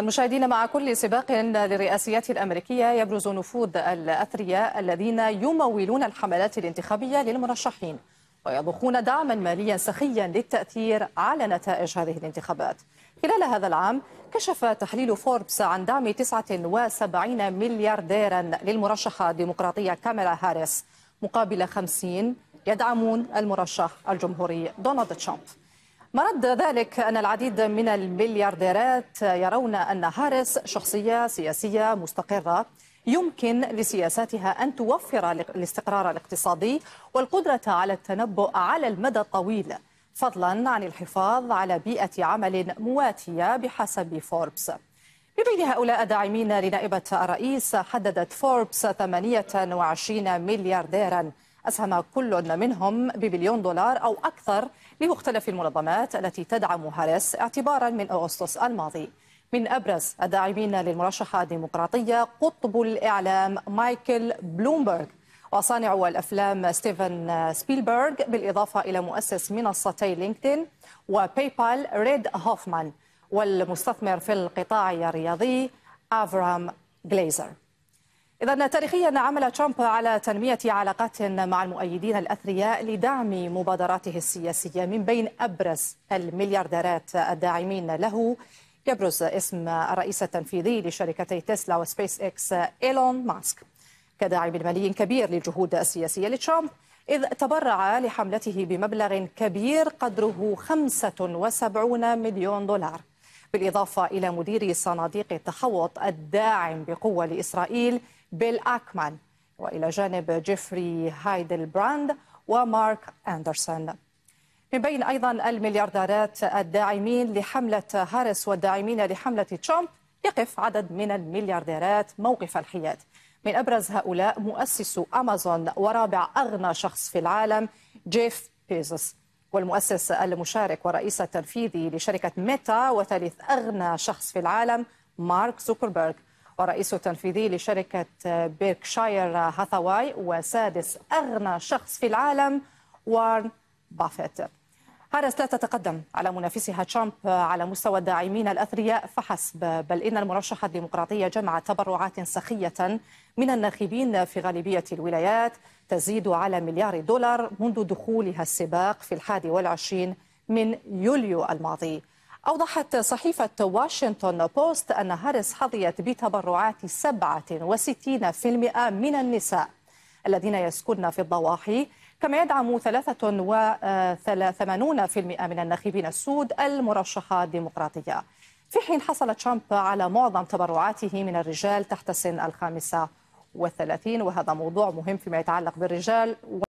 المشاهدين مع كل سباق للرئاسيات الأمريكية يبرز نفوذ الأثرياء الذين يمولون الحملات الانتخابية للمرشحين ويضخون دعما ماليا سخيا للتأثير على نتائج هذه الانتخابات خلال هذا العام كشف تحليل فوربس عن دعم 79 مليارديرا للمرشحة الديمقراطية كاميلا هاريس مقابل 50 يدعمون المرشح الجمهوري دونالد ترامب مرد ذلك أن العديد من المليارديرات يرون أن هاريس شخصية سياسية مستقرة يمكن لسياساتها أن توفر الاستقرار الاقتصادي والقدرة على التنبؤ على المدى الطويل فضلا عن الحفاظ على بيئة عمل مواتية بحسب فوربس ببين هؤلاء داعمين لنائبة الرئيس حددت فوربس 28 مليارديرا أسهم كل منهم ببليون دولار أو أكثر لمختلف المنظمات التي تدعم هاريس اعتبارا من أغسطس الماضي من أبرز الداعمين للمرشحة الديمقراطية قطب الإعلام مايكل بلومبرغ وصانع الأفلام ستيفن سبيلبرغ بالإضافة إلى مؤسس منصتي لينكدين وباي بال ريد هوفمان والمستثمر في القطاع الرياضي أفرام غليزر إذا تاريخيا عمل ترامب على تنمية علاقات مع المؤيدين الأثرياء لدعم مبادراته السياسية من بين أبرز المليارديرات الداعمين له يبرز اسم الرئيس التنفيذي لشركتي تسلا وسبيس إكس إيلون ماسك كداعم مالي كبير للجهود السياسية لترامب إذ تبرع لحملته بمبلغ كبير قدره 75 مليون دولار بالإضافة إلى مدير صناديق التحوط الداعم بقوة لإسرائيل بيل أكمان وإلى جانب جيفري هايدل براند ومارك أندرسون من بين أيضا المليارديرات الداعمين لحملة هارس والداعمين لحملة ترامب يقف عدد من المليارديرات موقف الحياد من أبرز هؤلاء مؤسس أمازون ورابع أغنى شخص في العالم جيف بيزوس والمؤسس المشارك والرئيس التنفيذي لشركة ميتا وثالث أغنى شخص في العالم مارك زوكربيرغ ورئيس التنفيذي لشركة بيركشاير هاثاواي وسادس أغنى شخص في العالم وارن بافيت هارس لا تتقدم على منافسها ترامب على مستوى الداعمين الأثرياء فحسب بل إن المرشحة الديمقراطية جمعت تبرعات سخية من الناخبين في غالبية الولايات تزيد على مليار دولار منذ دخولها السباق في الحادي والعشرين من يوليو الماضي أوضحت صحيفة واشنطن بوست أن هاريس حظيت بتبرعات 67% من النساء الذين يسكن في الضواحي كما يدعم 83% آه، من الناخبين السود المرشحة الديمقراطية في حين حصل ترامب على معظم تبرعاته من الرجال تحت سن الخامسة والثلاثين وهذا موضوع مهم فيما يتعلق بالرجال